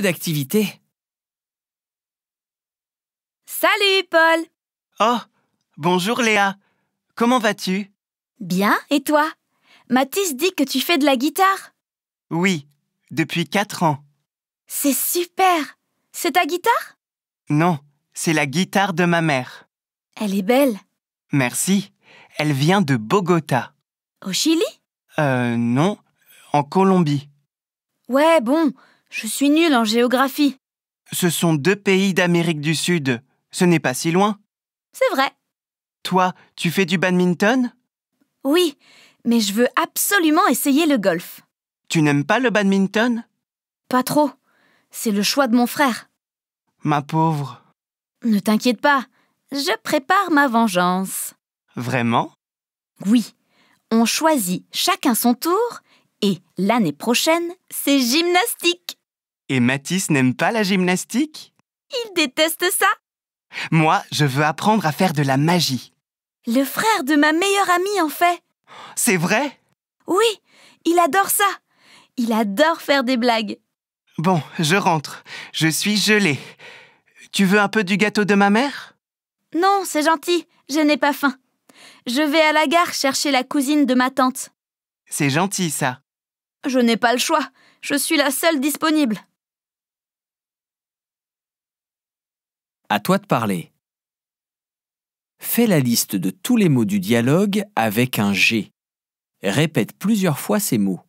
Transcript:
d'activité. Salut, Paul Oh, bonjour Léa. Comment vas-tu Bien, et toi Mathis dit que tu fais de la guitare Oui, depuis 4 ans. C'est super C'est ta guitare Non, c'est la guitare de ma mère. Elle est belle. Merci. Elle vient de Bogota. Au Chili Euh, non, en Colombie. Ouais, bon, je suis nulle en géographie. Ce sont deux pays d'Amérique du Sud. Ce n'est pas si loin. C'est vrai. Toi, tu fais du badminton Oui, mais je veux absolument essayer le golf. Tu n'aimes pas le badminton Pas trop. C'est le choix de mon frère. Ma pauvre. Ne t'inquiète pas, je prépare ma vengeance. Vraiment Oui. On choisit chacun son tour et l'année prochaine, c'est gymnastique. Et Mathis n'aime pas la gymnastique Il déteste ça Moi, je veux apprendre à faire de la magie. Le frère de ma meilleure amie en fait. C'est vrai Oui, il adore ça. Il adore faire des blagues. Bon, je rentre. Je suis gelée. Tu veux un peu du gâteau de ma mère Non, c'est gentil. Je n'ai pas faim. Je vais à la gare chercher la cousine de ma tante. C'est gentil, ça. Je n'ai pas le choix. Je suis la seule disponible. À toi de parler. Fais la liste de tous les mots du dialogue avec un G. Répète plusieurs fois ces mots.